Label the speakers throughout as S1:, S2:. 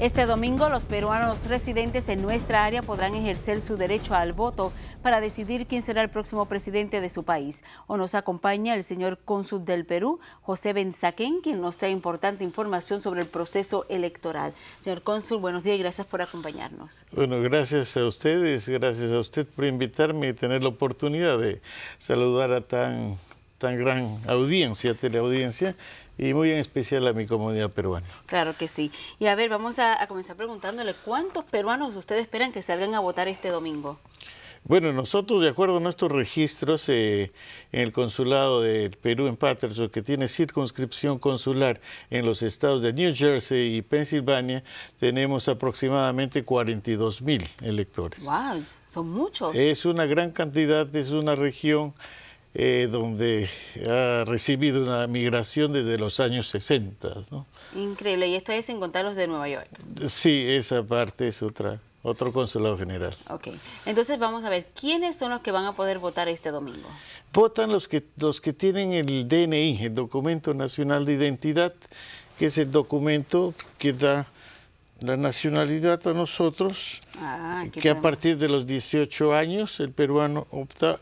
S1: Este domingo los peruanos residentes en nuestra área podrán ejercer su derecho al voto para decidir quién será el próximo presidente de su país. O nos acompaña el señor cónsul del Perú, José Benzaquén, quien nos da importante información sobre el proceso electoral. Señor cónsul, buenos días y gracias por acompañarnos.
S2: Bueno, gracias a ustedes, gracias a usted por invitarme y tener la oportunidad de saludar a tan, tan gran audiencia, teleaudiencia, y muy en especial a mi comunidad peruana.
S1: Claro que sí. Y a ver, vamos a, comenzar preguntándole, ¿cuántos peruanos ustedes esperan que salgan a votar este domingo?
S2: Bueno, nosotros, de acuerdo a nuestros registros, eh, en el consulado del Perú en Paterson, que tiene circunscripción consular en los estados de New Jersey y Pensilvania, tenemos aproximadamente 42 mil electores.
S1: ¡Wow! Son muchos. Es
S2: una gran cantidad, es una región eh, donde ha recibido una migración desde los años 60. ¿no?
S1: Increíble, y esto es en los de Nueva York.
S2: Sí, esa parte es otra, otro consulado general. Ok,
S1: entonces vamos a ver, ¿quiénes son los que van a poder votar este domingo?
S2: Votan los que, los que tienen el DNI, el Documento Nacional de Identidad, que es el documento que da la nacionalidad a nosotros, ah, eh, que a partir de los 18 años el peruano opta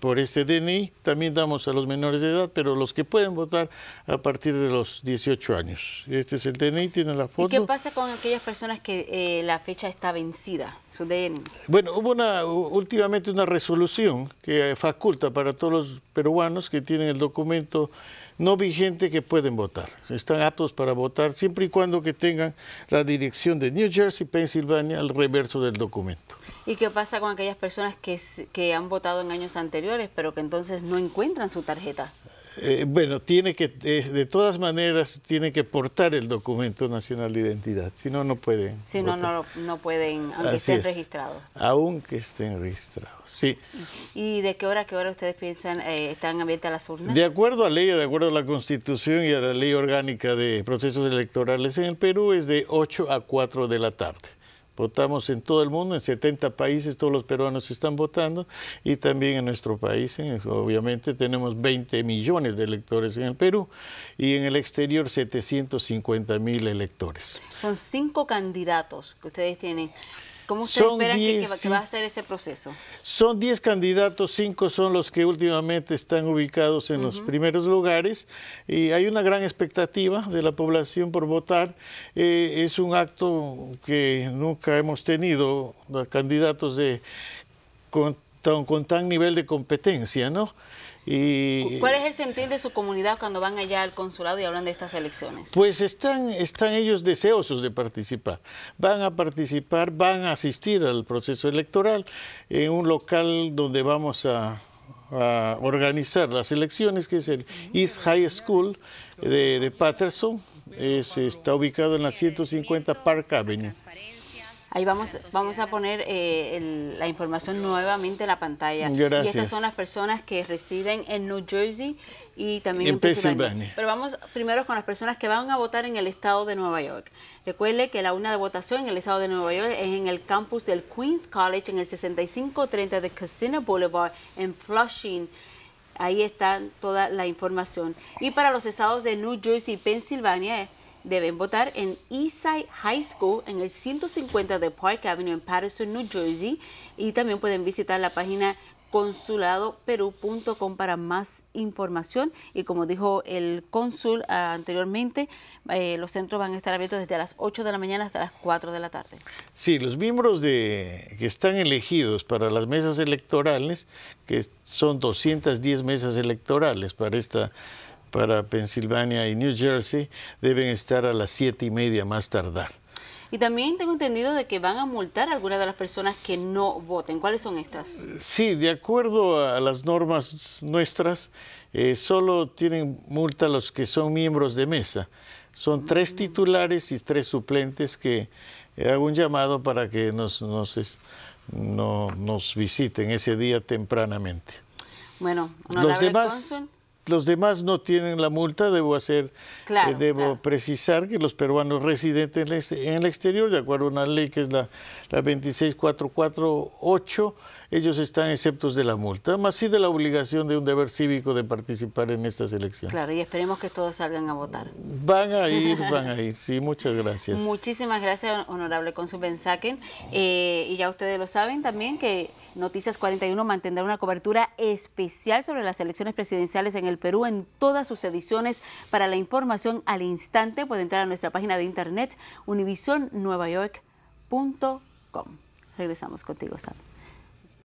S2: por este DNI. También damos a los menores de edad, pero los que pueden votar a partir de los 18 años. Este es el DNI, tiene la foto. ¿Y qué
S1: pasa con aquellas personas que eh, la fecha está vencida, su DNI?
S2: Bueno, hubo una, últimamente una resolución que eh, faculta para todos los peruanos que tienen el documento no gente que pueden votar. Están aptos para votar siempre y cuando que tengan la dirección de New Jersey, Pensilvania, al reverso del documento.
S1: ¿Y qué pasa con aquellas personas que han votado en años anteriores, pero que entonces no encuentran su tarjeta?
S2: Eh, bueno, tiene que, eh, de todas maneras, tiene que portar el documento nacional de identidad, si no, no pueden. Si no, no,
S1: pueden, aunque estén registrados.
S2: Aunque estén registrados, sí.
S1: ¿Y de qué hora a qué hora ustedes piensan eh, están abiertas las urnas? De
S2: acuerdo a ley, de acuerdo a la Constitución y a la ley orgánica de procesos electorales en el Perú, es de 8 a 4 de la tarde. Votamos en todo el mundo, en 70 países todos los peruanos están votando y también en nuestro país, obviamente tenemos 20 millones de electores en el Perú y en el exterior 750 mil electores.
S1: Son cinco candidatos que ustedes tienen ¿Cómo que, va a ser ese proceso?
S2: Son 10 candidatos, 5 son los que últimamente están ubicados en los primeros lugares y hay una gran expectativa de la población por votar. Eh, es un acto que nunca hemos tenido, candidatos de con tan nivel de competencia, ¿no? Y, ¿Cuál
S1: es el sentir de su comunidad cuando van allá al consulado y hablan de estas elecciones?
S2: Pues están, están ellos deseosos de participar. Van a participar, van a asistir al proceso electoral en un local donde vamos a, organizar las elecciones, que es el East High School de, Patterson. está ubicado en la 150 Park Avenue.
S1: Ahí vamos, vamos a poner eh, la información nuevamente en la pantalla. Gracias. Y estas son las personas que residen en New Jersey y también en, Pennsylvania. Pero vamos primero con las personas que van a votar en el estado de Nueva York. Recuerde que la una de votación en el estado de Nueva York es en el campus del Queens College en el 6530 de Casino Boulevard en Flushing. Ahí está toda la información. Y para los estados de New Jersey y Pennsylvania deben votar en Eastside High School en el 150 de Park Avenue en Patterson, New Jersey. Y también pueden visitar la página consuladoperú.com para más información y como dijo el cónsul ah, anteriormente, eh, los centros van a estar abiertos desde las 8 de la mañana hasta las 4 de la tarde.
S2: Sí, los miembros de, que están elegidos para las mesas electorales, que son 210 mesas electorales para esta para Pensilvania y New Jersey deben estar a las siete y media más tardar.
S1: Y también tengo entendido de que van a multar algunas de las personas que no voten. ¿Cuáles son estas?
S2: Sí, de acuerdo a las normas nuestras, eh, solo tienen multa los que son miembros de mesa. Son tres mm. titulares y tres suplentes que eh, hago un llamado para que nos, nos, visiten ese día tempranamente.
S1: Bueno, los demás
S2: los demás no tienen la multa, debo hacer, eh, debo precisar que los peruanos residentes en el exterior, de acuerdo a una ley que es la, la 26448, ellos están exceptos de la multa, más sí de la obligación de un deber cívico de participar en estas elecciones.
S1: Claro, y esperemos que todos salgan a votar.
S2: Van a ir, van a ir, sí, muchas gracias.
S1: Muchísimas gracias, honorable Consul Benzaken. Eh, y ya ustedes lo saben también que Noticias 41 mantendrá una cobertura especial sobre las elecciones presidenciales en el Perú en todas sus ediciones. Para la información al instante pueden entrar a nuestra página de internet univisionnuevayork.com. Regresamos contigo, Sam.